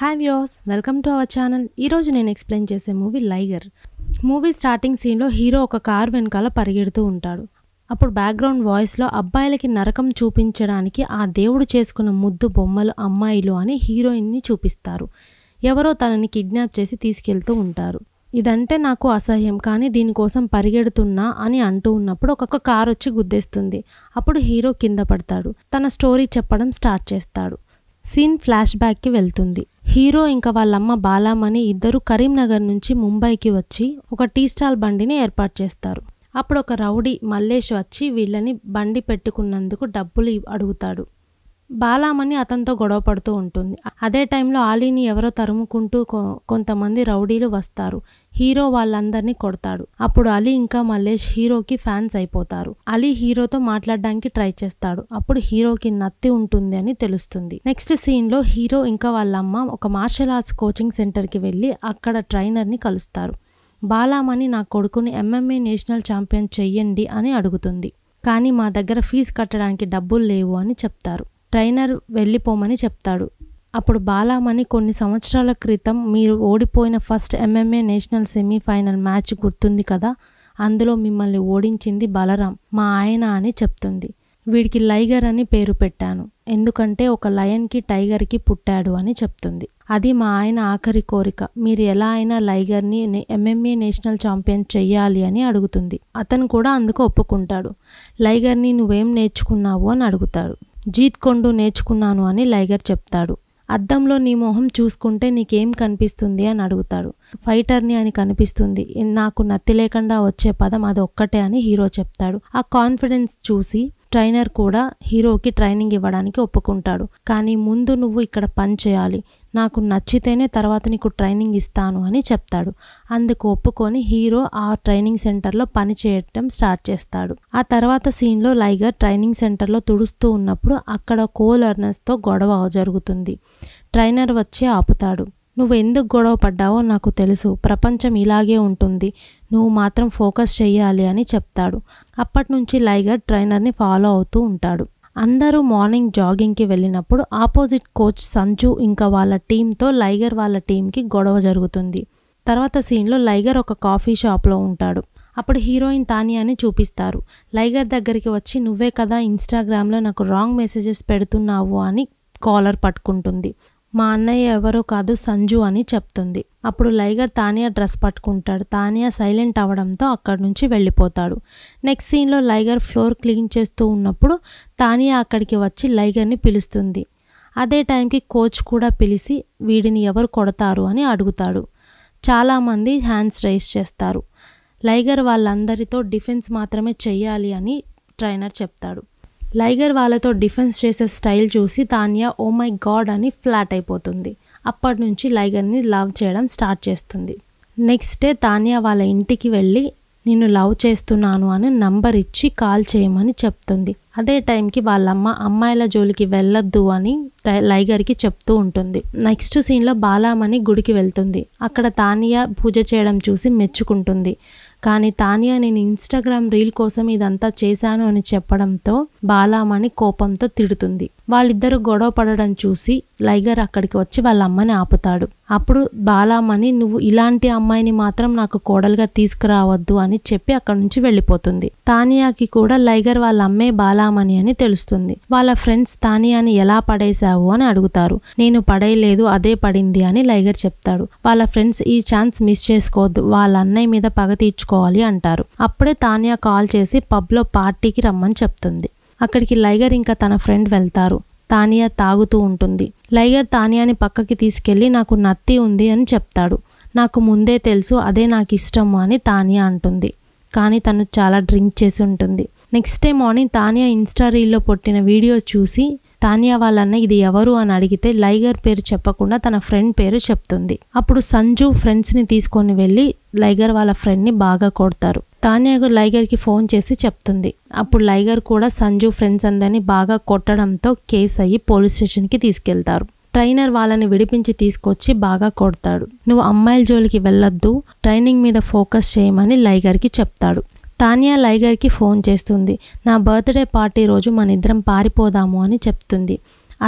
hi views welcome to our channel ఈరోజు నేను explain చేసే మూవీ లైగర్ మూవీ స్టార్టింగ్ సీన్లో హీరో ఒక కార్ వెనకాల పరిగెడుతూ ఉంటాడు అప్పుడు బ్యాక్గ్రౌండ్ వాయిస్లో అబ్బాయిలకి నరకం చూపించడానికి ఆ దేవుడు చేసుకున్న ముద్దు బొమ్మలు అమ్మాయిలు అని హీరోయిన్ని చూపిస్తారు ఎవరో తనని కిడ్నాప్ చేసి తీసుకెళ్తూ ఉంటారు ఇదంటే నాకు అసహ్యం కానీ దీనికోసం పరిగెడుతున్నా అని అంటూ ఉన్నప్పుడు ఒక్కొక్క కారు వచ్చి గుద్దేస్తుంది అప్పుడు హీరో కింద పడతాడు తన స్టోరీ చెప్పడం స్టార్ట్ చేస్తాడు సీన్ ఫ్లాష్ బ్యాక్కి వెళ్తుంది హీరో ఇంకా వాళ్ళమ్మ బాలామణి ఇద్దరు కరీంనగర్ నుంచి ముంబైకి వచ్చి ఒక టీ స్టాల్ బండిని ఏర్పాటు చేస్తారు అప్పుడు ఒక రౌడీ మల్లేష్ వచ్చి వీళ్ళని బండి పెట్టుకున్నందుకు డబ్బులు అడుగుతాడు బాలామణి అతనితో గొడవ పడుతూ ఉంటుంది అదే టైంలో ఆలీని ఎవరో తరుముకుంటూ కొంతమంది రౌడీలు వస్తారు హీరో వాళ్ళందరినీ కొడతాడు అప్పుడు అలీ ఇంకా మల్లేష్ హీరోకి ఫ్యాన్స్ అయిపోతారు అలీ హీరోతో మాట్లాడడానికి ట్రై చేస్తాడు అప్పుడు హీరోకి నత్తి ఉంటుంది అని తెలుస్తుంది నెక్స్ట్ సీన్ లో హీరో ఇంకా వాళ్ళమ్మ ఒక మార్షల్ ఆర్ట్స్ కోచింగ్ సెంటర్ కి వెళ్ళి అక్కడ ట్రైనర్ ని కలుస్తారు బాలామణి నా కొడుకుని ఎంఎంఏ నేషనల్ ఛాంపియన్ చెయ్యండి అని అడుగుతుంది కానీ మా దగ్గర ఫీజు కట్టడానికి డబ్బులు లేవు అని చెప్తారు ట్రైనర్ వెళ్ళిపోమని చెప్తాడు అప్పుడు బాలామణి కొన్ని సంవత్సరాల క్రితం మీరు ఓడిపోయిన first MMA national semifinal match గుర్తుంది కదా అందులో మిమ్మల్ని ఓడించింది బలరాం మా ఆయన అని చెప్తుంది వీడికి లైగర్ అని పేరు పెట్టాను ఎందుకంటే ఒక లయన్కి టైగర్కి పుట్టాడు అని చెప్తుంది అది మా ఆయన ఆఖరి కోరిక మీరు ఎలా అయినా లైగర్ని ఎంఎంఏ నేషనల్ ఛాంపియన్ చెయ్యాలి అని అడుగుతుంది అతను కూడా అందుకు ఒప్పుకుంటాడు లైగర్ని నువ్వేం నేర్చుకున్నావు అని అడుగుతాడు జీత్ కొండు నేర్చుకున్నాను అని లైగర్ చెప్తాడు అద్దంలో నీ మొహం చూసుకుంటే నీకేం కనిపిస్తుంది అని అడుగుతాడు ఫైటర్ని అని కనిపిస్తుంది నాకు నత్తి లేకుండా వచ్చే పదం అది ఒక్కటే అని హీరో చెప్తాడు ఆ కాన్ఫిడెన్స్ చూసి ట్రైనర్ కూడా హీరోకి ట్రైనింగ్ ఇవ్వడానికి ఒప్పుకుంటాడు కానీ ముందు నువ్వు ఇక్కడ పని చేయాలి నాకు నచ్చితేనే తర్వాత నీకు ట్రైనింగ్ ఇస్తాను అని చెప్తాడు అందుకు ఒప్పుకొని హీరో ఆ ట్రైనింగ్ సెంటర్లో పని చేయటం స్టార్ట్ చేస్తాడు ఆ తర్వాత సీన్లో లైగర్ ట్రైనింగ్ సెంటర్లో తుడుస్తూ ఉన్నప్పుడు అక్కడ కో లర్నర్స్తో గొడవ జరుగుతుంది ట్రైనర్ వచ్చి ఆపుతాడు నువ్వు ఎందుకు గొడవ పడ్డావో నాకు తెలుసు ప్రపంచం ఇలాగే ఉంటుంది నువ్వు మాత్రం ఫోకస్ చేయాలి అని చెప్తాడు అప్పటి నుంచి లైగర్ ట్రైనర్ని ఫాలో అవుతూ ఉంటాడు అందరూ మార్నింగ్ జాగింగ్కి వెళ్ళినప్పుడు ఆపోజిట్ కోచ్ సంజు ఇంకా వాళ్ళ టీంతో లైగర్ వాళ్ళ టీంకి గొడవ జరుగుతుంది తర్వాత సీన్లో లైగర్ ఒక కాఫీ షాప్లో ఉంటాడు అప్పుడు హీరోయిన్ తానియాని చూపిస్తారు లైగర్ దగ్గరికి వచ్చి నువ్వే కదా ఇన్స్టాగ్రామ్లో నాకు రాంగ్ మెసేజెస్ పెడుతున్నావు అని కాలర్ పట్టుకుంటుంది మా అన్నయ్య ఎవరో కాదు సంజు అని చెప్తుంది అప్పుడు లైగర్ తానియా డ్రెస్ పట్టుకుంటాడు తానియా సైలెంట్ అవడంతో అక్కడి నుంచి వెళ్ళిపోతాడు నెక్స్ట్ సీన్లో లైగర్ ఫ్లోర్ క్లీన్ చేస్తూ ఉన్నప్పుడు తానియా అక్కడికి వచ్చి లైగర్ని పిలుస్తుంది అదే టైంకి కోచ్ కూడా పిలిచి వీడిని ఎవరు కొడతారు అని అడుగుతాడు చాలామంది హ్యాండ్స్ రైస్ చేస్తారు లైగర్ వాళ్ళందరితో డిఫెన్స్ మాత్రమే చెయ్యాలి అని ట్రైనర్ చెప్తాడు లైగర్ వాళ్ళతో డిఫెన్స్ చేసే స్టైల్ చూసి తాన్యా ఓ మై గాడ్ అని ఫ్లాట్ అయిపోతుంది అప్పటి నుంచి లైగర్ని లవ్ చేయడం స్టార్ట్ చేస్తుంది నెక్స్ట్ డే తాన్యా వాళ్ళ ఇంటికి వెళ్ళి నేను లవ్ చేస్తున్నాను అని నంబర్ ఇచ్చి కాల్ చేయమని చెప్తుంది అదే టైంకి వాళ్ళమ్మ అమ్మాయిల జోలికి వెళ్ళొద్దు అని లైగర్కి చెప్తూ ఉంటుంది నెక్స్ట్ సీన్లో బాలామణి గుడికి వెళ్తుంది అక్కడ తానియా పూజ చేయడం చూసి మెచ్చుకుంటుంది కానీ తానియా నేను ఇన్స్టాగ్రామ్ రీల్ కోసం ఇదంతా చేశాను అని చెప్పడంతో బాలామణి కోపంతో తిడుతుంది వాళ్ళిద్దరూ గొడవ పడడం చూసి లైగర్ అక్కడికి వచ్చి వాళ్ళ అమ్మని ఆపుతాడు అప్పుడు బాలామణి నువ్వు ఇలాంటి అమ్మాయిని మాత్రం నాకు కోడలుగా తీసుకురావద్దు అని చెప్పి అక్కడి నుంచి వెళ్ళిపోతుంది తానియాకి కూడా లైగర్ వాళ్ళ అమ్మే బాలామణి అని తెలుస్తుంది వాళ్ళ ఫ్రెండ్స్ తానియాని ఎలా పడేశావు అని అడుగుతారు నేను పడేయలేదు అదే పడింది అని లైగర్ చెప్తాడు వాళ్ళ ఫ్రెండ్స్ ఈ ఛాన్స్ మిస్ చేసుకోవద్దు వాళ్ళ అన్నయ్య మీద పగ తీర్చుకోవాలి అంటారు అప్పుడే తానియా కాల్ చేసి పబ్లో పార్టీకి రమ్మని చెప్తుంది అక్కడికి లైగర్ ఇంకా తన ఫ్రెండ్ వెళ్తారు తానియా తాగుతూ ఉంటుంది లైగర్ తానియాని పక్కకి తీసుకెళ్ళి నాకు నత్తి ఉంది అని చెప్తాడు నాకు ముందే తెలుసు అదే నాకు ఇష్టము అని తానియా అంటుంది కానీ తను చాలా డ్రింక్ చేసి ఉంటుంది next day morning Tania insta రీల్లో పొట్టిన వీడియో చూసి తానియా వాళ్ళన్న ఇది ఎవరు అని అడిగితే లైగర్ పేరు చెప్పకుండా తన ఫ్రెండ్ పేరు చెప్తుంది అప్పుడు సంజు ఫ్రెండ్స్ని తీసుకొని వెళ్ళి లైగర్ వాళ్ళ ఫ్రెండ్ని బాగా కొడతారు తానే లైగర్కి ఫోన్ చేసి చెప్తుంది అప్పుడు లైగర్ కూడా సంజు ఫ్రెండ్స్ అందరినీ బాగా కొట్టడంతో కేసు అయ్యి పోలీస్ స్టేషన్కి తీసుకెళ్తారు ట్రైనర్ వాళ్ళని విడిపించి తీసుకొచ్చి బాగా కొడతాడు నువ్వు అమ్మాయిల జోలికి వెళ్ళొద్దు ట్రైనింగ్ మీద ఫోకస్ చేయమని లైగర్కి చెప్తాడు తానియా లైగర్కి ఫోన్ చేస్తుంది నా బర్త్డే పార్టీ రోజు మన ఇద్దరం పారిపోదాము అని చెప్తుంది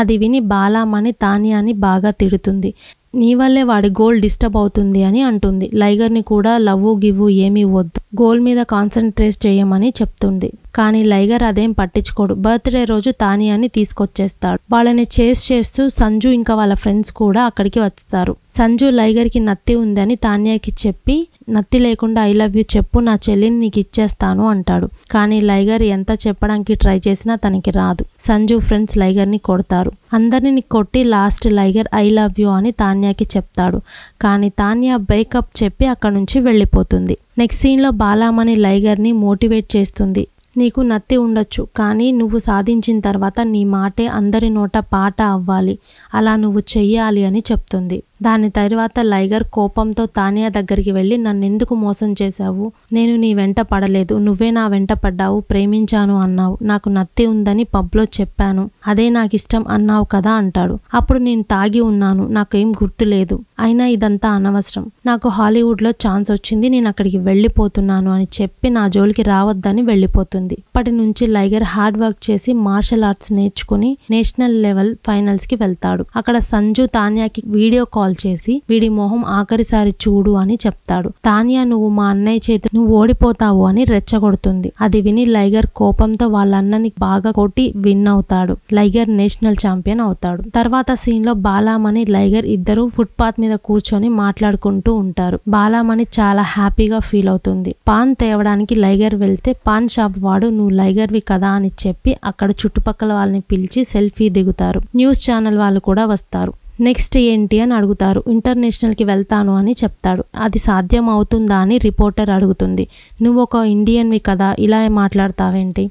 అది విని బాలామణి తానియాని బాగా తిడుతుంది నీ వల్లే వాడి గోల్ డిస్టర్బ్ అవుతుంది అని అంటుంది లైగర్ని కూడా లవ్వు గివ్వు ఏమీ వద్దు గోల్ మీద కాన్సన్ట్రేట్ చేయమని చెప్తుంది కానీ లైగర్ అదేం పట్టించుకోడు బర్త్డే రోజు తానియాని తీసుకొచ్చేస్తాడు వాళ్ళని చేస్ చేస్తూ సంజు ఇంకా వాళ్ళ ఫ్రెండ్స్ కూడా అక్కడికి వస్తారు సంజు లైగర్కి నత్తి ఉందని తానియాకి చెప్పి నత్తి లేకుండా ఐ లవ్ యూ చెప్పు నా చెల్లిని నీకు ఇచ్చేస్తాను అంటాడు కానీ లైగర్ ఎంత చెప్పడానికి ట్రై చేసినా తనకి రాదు సంజు ఫ్రెండ్స్ లైగర్ని కొడతారు అందరిని కొట్టి last Liger I love you అని తాన్యాకి చెప్తాడు కానీ తాన్యా బ్రేకప్ చెప్పి అక్కడి నుంచి వెళ్ళిపోతుంది నెక్స్ట్ సీన్లో బాలామణి లైగర్ని మోటివేట్ చేస్తుంది నీకు నత్తి ఉండొచ్చు కానీ నువ్వు సాధించిన తర్వాత నీ మాటే అందరి నోట పాట అవ్వాలి అలా నువ్వు చెయ్యాలి అని చెప్తుంది దాని తర్వాత లైగర్ కోపంతో తానియా దగ్గరికి వెళ్ళి నన్ను ఎందుకు మోసం చేశావు నేను నీ వెంట పడలేదు నువ్వే నా వెంట పడ్డావు ప్రేమించాను అన్నావు నాకు నత్తి ఉందని పబ్లో చెప్పాను అదే నాకు ఇష్టం అన్నావు కదా అంటాడు అప్పుడు నేను తాగి ఉన్నాను నాకేం గుర్తులేదు అయినా ఇదంతా అనవసరం నాకు హాలీవుడ్లో ఛాన్స్ వచ్చింది నేను అక్కడికి వెళ్ళిపోతున్నాను అని చెప్పి నా జోలికి రావద్దని వెళ్ళిపోతుంది అప్పటి నుంచి లైగర్ హార్డ్ వర్క్ చేసి మార్షల్ ఆర్ట్స్ నేర్చుకుని నేషనల్ లెవెల్ ఫైనల్స్కి వెళ్తాడు అక్కడ సంజు తాన్యాకి వీడియో కాల్ కాల్ చేసి వీడి మొహం ఆఖరిసారి చూడు అని చెప్తాడు తానియా నువ్వు మా అన్నయ్య చేతి నువ్వు ఓడిపోతావు అని రెచ్చగొడుతుంది అది విని లైగర్ కోపంతో వాళ్ళ అన్నని బాగా కొట్టి విన్ అవుతాడు లైగర్ నేషనల్ ఛాంపియన్ అవుతాడు తర్వాత సీన్ లో బాలామణి లైగర్ ఇద్దరు ఫుట్పాత్ మీద కూర్చొని మాట్లాడుకుంటూ ఉంటారు బాలామణి చాలా హ్యాపీగా ఫీల్ అవుతుంది పాన్ తేవడానికి లైగర్ వెళ్తే పాన్ షాప్ వాడు నువ్వు లైగర్వి కదా అని చెప్పి అక్కడ చుట్టుపక్కల వాళ్ళని పిలిచి సెల్ఫీ దిగుతారు న్యూస్ ఛానల్ వాళ్ళు కూడా వస్తారు నెక్స్ట్ ఏంటి అని అడుగుతారు ఇంటర్నేషనల్కి వెళ్తాను అని చెప్తాడు అది సాధ్యం అవుతుందా అని రిపోర్టర్ అడుగుతుంది నువ్వు ఒక ఇండియన్వి కదా ఇలా మాట్లాడతావేంటి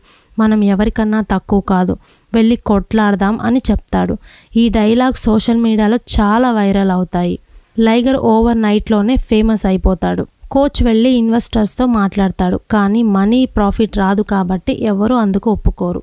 మనం ఎవరికన్నా తక్కువ కాదు వెళ్ళి కొట్లాడదాం అని చెప్తాడు ఈ డైలాగ్ సోషల్ మీడియాలో చాలా వైరల్ అవుతాయి లైగర్ ఓవర్ నైట్లోనే ఫేమస్ అయిపోతాడు కోచ్ వెళ్ళి ఇన్వెస్టర్స్తో మాట్లాడతాడు కానీ మనీ ప్రాఫిట్ రాదు కాబట్టి ఎవరు అందుకు ఒప్పుకోరు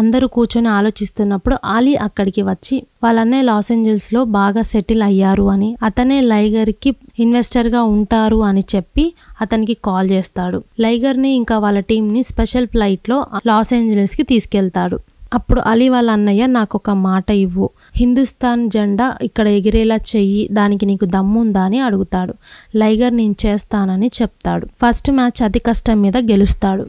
అందరూ కూర్చొని ఆలోచిస్తున్నప్పుడు ఆలీ అక్కడికి వచ్చి వాళ్ళనే లాస్ లో బాగా సెటిల్ అయ్యారు అని అతనే లైగర్కి ఇన్వెస్టర్గా ఉంటారు అని చెప్పి అతనికి కాల్ చేస్తాడు లైగర్ని ఇంకా వాళ్ళ టీంని స్పెషల్ ఫ్లైట్లో లాస్ కి తీసుకెళ్తాడు అప్పుడు అలీ వాళ్ళ అన్నయ్య నాకు ఒక మాట ఇవ్వు హిందుస్థాన్ జెండా ఇక్కడ ఎగిరేలా చెయ్యి దానికి నీకు దమ్ముందా అని అడుగుతాడు లైగర్ నేను చేస్తానని చెప్తాడు ఫస్ట్ మ్యాచ్ అతి కష్టం మీద గెలుస్తాడు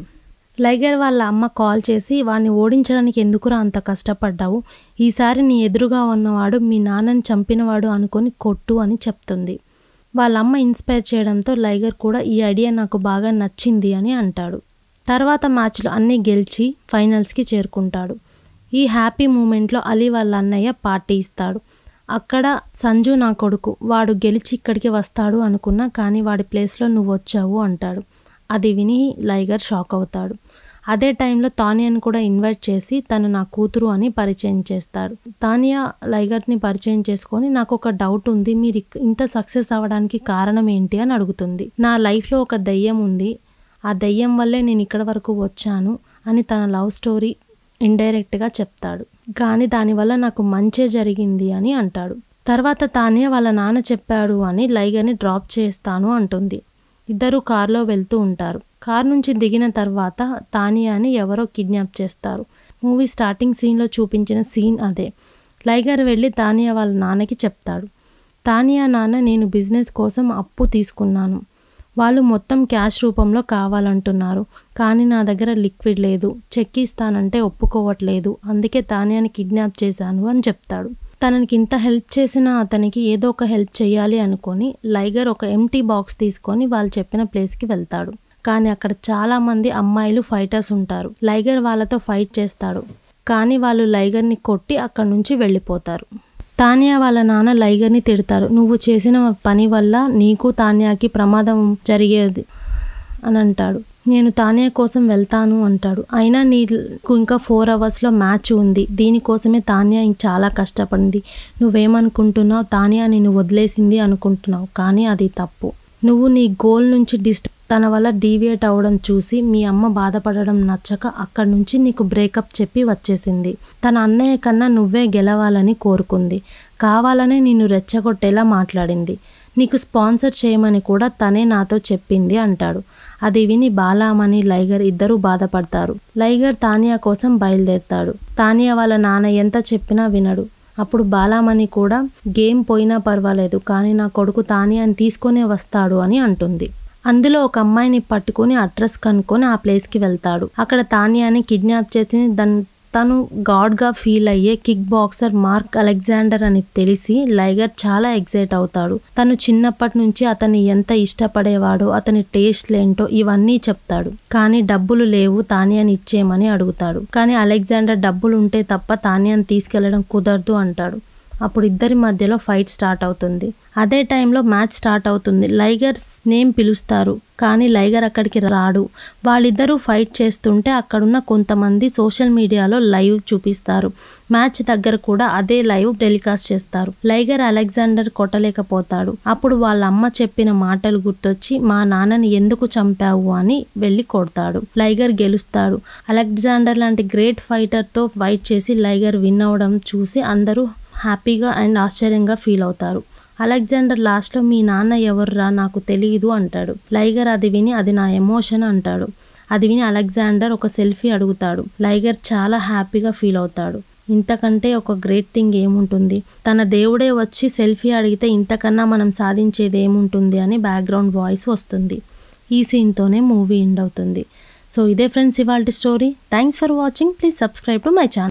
లైగర్ వాళ్ళ అమ్మ కాల్ చేసి వాడిని ఓడించడానికి ఎందుకురా అంత కష్టపడ్డావు ఈసారి నీ ఎదురుగా ఉన్నవాడు మీ నాన్నని చంపినవాడు అనుకొని కొట్టు అని చెప్తుంది వాళ్ళ అమ్మ ఇన్స్పైర్ చేయడంతో లైగర్ కూడా ఈ ఐడియా నాకు బాగా నచ్చింది అని అంటాడు తర్వాత మ్యాచ్లు అన్నీ గెలిచి ఫైనల్స్కి చేరుకుంటాడు ఈ హ్యాపీ మూమెంట్లో అలీ వాళ్ళ అన్నయ్య పార్టీ ఇస్తాడు అక్కడ సంజు నా కొడుకు వాడు గెలిచి ఇక్కడికి వస్తాడు అనుకున్నా కానీ వాడి ప్లేస్లో నువ్వు వచ్చావు అంటాడు అది విని లైగర్ షాక్ అవుతాడు అదే టైంలో తానియాని కూడా ఇన్వైట్ చేసి తను నా కూతురు అని పరిచయం చేస్తాడు తానియా లైగర్ని పరిచయం చేసుకొని నాకు ఒక డౌట్ ఉంది మీరు ఇంత సక్సెస్ అవ్వడానికి కారణం ఏంటి అని అడుగుతుంది నా లైఫ్లో ఒక దయ్యం ఉంది ఆ దయ్యం వల్లే నేను ఇక్కడ వరకు వచ్చాను అని తన లవ్ స్టోరీ ఇండైరెక్ట్గా చెప్తాడు కానీ దానివల్ల నాకు మంచే జరిగింది అని అంటాడు తర్వాత తానే వాళ్ళ నాన్న చెప్పాడు అని లైగర్ని డ్రాప్ చేస్తాను అంటుంది ఇద్దరు కారులో వెళ్తూ ఉంటారు కార్ నుంచి దిగిన తర్వాత తానియాని ఎవరో కిడ్నాప్ చేస్తారు మూవీ స్టార్టింగ్ సీన్లో చూపించిన సీన్ అదే లైగర్ వెళ్ళి తానియా వాళ్ళ నాన్నకి చెప్తాడు తానియా నాన్న నేను బిజినెస్ కోసం అప్పు తీసుకున్నాను వాళ్ళు మొత్తం క్యాష్ రూపంలో కావాలంటున్నారు కానీ నా దగ్గర లిక్విడ్ లేదు చెక్ ఇస్తానంటే ఒప్పుకోవట్లేదు అందుకే తానియాని కిడ్నాప్ చేశాను అని చెప్తాడు తనకి ఇంత హెల్ప్ చేసిన అతనికి ఏదో ఒక హెల్ప్ చేయాలి అనుకొని లైగర్ ఒక ఎంటీ బాక్స్ తీసుకొని వాళ్ళు చెప్పిన ప్లేస్కి వెళ్తాడు కానీ అక్కడ చాలామంది అమ్మాయిలు ఫైటర్స్ ఉంటారు లైగర్ వాళ్ళతో ఫైట్ చేస్తాడు కానీ వాళ్ళు లైగర్ని కొట్టి అక్కడి నుంచి వెళ్ళిపోతారు తానియా వాళ్ళ నాన్న లైగర్ని తిడతారు నువ్వు చేసిన పని వల్ల నీకు తానియాకి ప్రమాదం జరిగేది అని అంటాడు నేను తానియా కోసం వెళ్తాను అంటాడు అయినా నీకు ఇంకా ఫోర్ అవర్స్లో మ్యాచ్ ఉంది దీనికోసమే తానియా చాలా కష్టపడింది నువ్వేమనుకుంటున్నావు తానియా నేను వదిలేసింది అనుకుంటున్నావు కానీ అది తప్పు నువ్వు నీ గోల్ నుంచి డిస్ట్ తన వల్ల డీవియేట్ అవడం చూసి మీ అమ్మ బాధపడడం నచ్చక అక్కడి నుంచి నీకు బ్రేకప్ చెప్పి వచ్చేసింది తన అన్నయ్య కన్నా నువ్వే గెలవాలని కోరుకుంది కావాలనే నిన్ను రెచ్చగొట్టేలా మాట్లాడింది నీకు స్పాన్సర్ చేయమని కూడా తనే నాతో చెప్పింది అంటాడు అది విని బాలామణి లైగర్ ఇద్దరూ బాధపడతారు లైగర్ తానియా కోసం బయలుదేరుతాడు తానియా వాళ్ళ నాన్న ఎంత చెప్పినా వినడు అప్పుడు బాలామణి కూడా గేమ్ పోయినా పర్వాలేదు కానీ నా కొడుకు తానే అని తీసుకునే వస్తాడు అని అంటుంది అందులో ఒక అమ్మాయిని పట్టుకుని అడ్రస్ కనుక్కొని ఆ ప్లేస్కి వెళ్తాడు అక్కడ తానియాని కిడ్నాప్ చేసి దాని తను గాడ్గా ఫీల్ అయ్యే కిక్ బాక్సర్ మార్క్ అలెగ్జాండర్ అని తెలిసి లైగర్ చాలా ఎగ్జైట్ అవుతాడు తను చిన్నప్పటి నుంచి అతన్ని ఎంత ఇష్టపడేవాడో అతని టేస్ట్లేంటో ఇవన్నీ చెప్తాడు కానీ డబ్బులు లేవు తానియాని ఇచ్చేయమని అడుగుతాడు కానీ అలెగ్జాండర్ డబ్బులు ఉంటే తప్ప తానియాని తీసుకెళ్లడం కుదరదు అంటాడు అప్పుడు ఇద్దరి మధ్యలో ఫైట్ స్టార్ట్ అవుతుంది అదే టైంలో మ్యాచ్ స్టార్ట్ అవుతుంది లైగర్స్ నేమ్ పిలుస్తారు కానీ లైగర్ అక్కడికి రాడు వాళ్ళిద్దరూ ఫైట్ చేస్తుంటే అక్కడున్న కొంతమంది సోషల్ మీడియాలో లైవ్ చూపిస్తారు మ్యాచ్ దగ్గర కూడా అదే లైవ్ టెలికాస్ట్ చేస్తారు లైగర్ అలెగ్జాండర్ కొట్టలేకపోతాడు అప్పుడు వాళ్ళ అమ్మ చెప్పిన మాటలు గుర్తొచ్చి మా నాన్నని ఎందుకు చంపావు అని వెళ్ళి కొడతాడు లైగర్ గెలుస్తాడు అలెగ్జాండర్ లాంటి గ్రేట్ ఫైటర్తో ఫైట్ చేసి లైగర్ విన్ అవడం చూసి అందరూ హ్యాపీగా అండ్ ఆశ్చర్యంగా ఫీల్ అవుతారు అలెగ్జాండర్ లాస్ట్లో మీ నాన్న ఎవర్రా నాకు తెలియదు అంటాడు లైగర్ అది విని అది నా ఎమోషన్ అంటాడు అది విని అలెగ్జాండర్ ఒక సెల్ఫీ అడుగుతాడు లైగర్ చాలా హ్యాపీగా ఫీల్ అవుతాడు ఇంతకంటే ఒక గ్రేట్ థింగ్ ఏముంటుంది తన దేవుడే వచ్చి సెల్ఫీ అడిగితే ఇంతకన్నా మనం సాధించేది ఏముంటుంది అని బ్యాక్గ్రౌండ్ వాయిస్ వస్తుంది ఈ సీన్తోనే మూవీ ఎండ్ అవుతుంది సో ఇదే ఫ్రెండ్స్ ఇవాళ story thanks for watching please subscribe to my channel